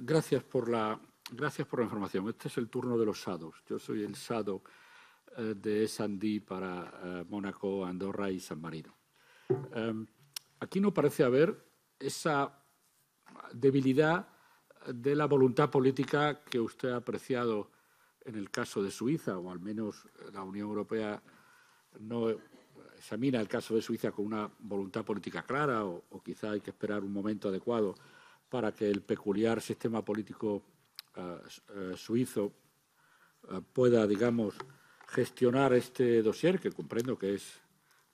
Gracias por la, información. Este es el turno de los SADOS. Yo soy el SADO eh, de Sandí para eh, Mónaco, Andorra y San Marino. Em, aquí no parece haber esa debilidad de la voluntad política que usted ha apreciado en el caso de Suiza, o al menos la Unión Europea no examina el caso de Suiza con una voluntad política clara, o quizá hay que esperar un momento adecuado para que el peculiar sistema político eh, eh, suizo eh, pueda, digamos, gestionar este dossier, que comprendo que es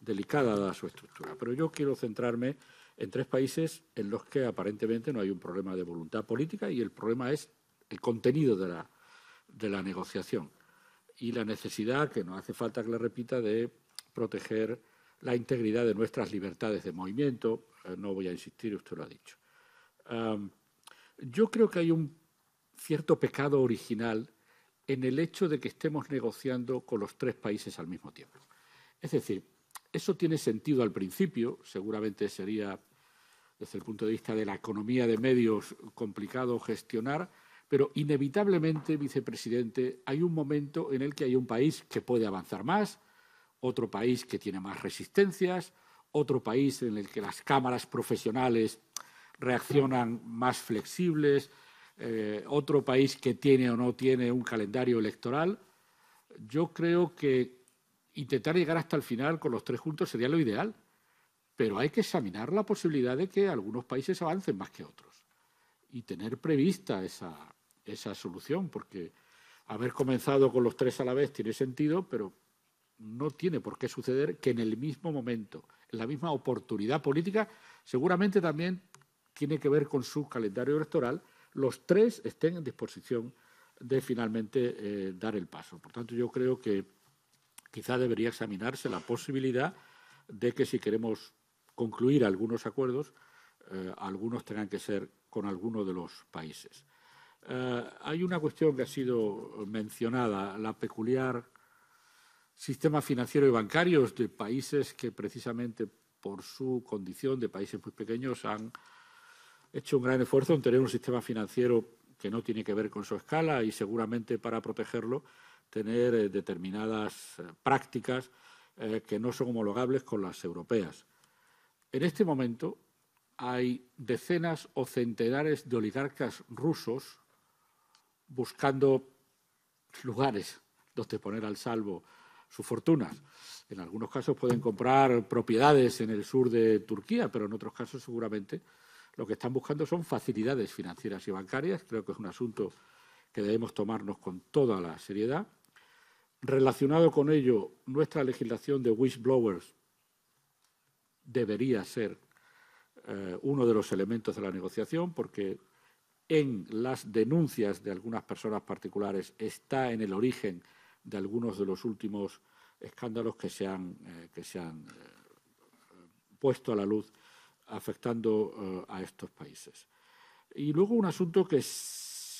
delicada su estructura. Pero yo quiero centrarme en tres países en los que aparentemente no hay un problema de voluntad política y el problema es el contenido de la, de la negociación y la necesidad, que no hace falta que le repita, de proteger la integridad de nuestras libertades de movimiento. no voy a insistir, usted lo ha dicho yo creo que hay un cierto pecado original en el hecho de que estemos negociando con los tres países al mismo tiempo. Es decir, eso tiene sentido al principio, seguramente sería desde el punto de vista de la economía de medios complicado gestionar, pero inevitablemente, vicepresidente, hay un momento en el que hay un país que puede avanzar más, otro país que tiene más resistencias, otro país en el que las cámaras profesionales reaccionan más flexibles, eh, otro país que tiene o no tiene un calendario electoral. Yo creo que intentar llegar hasta el final con los tres juntos sería lo ideal, pero hay que examinar la posibilidad de que algunos países avancen más que otros y tener prevista esa, esa solución, porque haber comenzado con los tres a la vez tiene sentido, pero no tiene por qué suceder que en el mismo momento, en la misma oportunidad política, seguramente también tiene que ver con su calendario electoral, los tres estén en disposición de finalmente eh, dar el paso. Por tanto, yo creo que quizá debería examinarse la posibilidad de que si queremos concluir algunos acuerdos, eh, algunos tengan que ser con alguno de los países. Eh, hay una cuestión que ha sido mencionada, la peculiar sistema financiero y bancario de países que precisamente por su condición de países muy pequeños han hecho un gran esfuerzo en tener un sistema financiero que no tiene que ver con su escala y seguramente para protegerlo tener eh, determinadas eh, prácticas eh, que no son homologables con las europeas. En este momento hay decenas o centenares de oligarcas rusos buscando lugares donde poner al salvo sus fortunas. En algunos casos pueden comprar propiedades en el sur de Turquía, pero en otros casos seguramente lo que están buscando son facilidades financieras y bancarias. Creo que es un asunto que debemos tomarnos con toda la seriedad. Relacionado con ello, nuestra legislación de whistleblowers debería ser eh, uno de los elementos de la negociación porque en las denuncias de algunas personas particulares está en el origen de algunos de los últimos escándalos que se han, eh, eh, puesto a la luz afectando eh, a estos países. Y luego un asunto que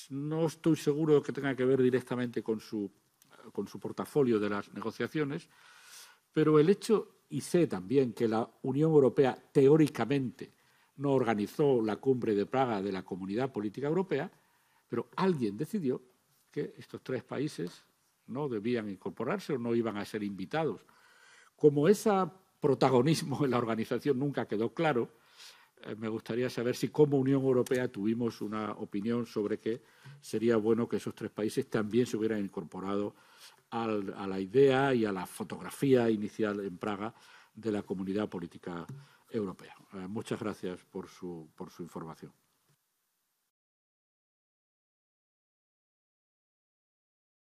no estoy seguro que tenga que ver directamente con su, eh, con su portafolio de las negociaciones, pero el hecho, y sé también que la Unión Europea teóricamente no organizó la cumbre de Praga de la Comunidad Política Europea, pero alguien decidió que estos tres países no debían incorporarse o no iban a ser invitados. Como esa protagonismo en la organización nunca quedó claro. Eh, me gustaría saber si como Unión Europea tuvimos una opinión sobre que sería bueno que esos tres países también se hubieran incorporado a la idea y a la fotografía inicial en Praga de la comunidad política europea. Eh, muchas gracias por su, por su información.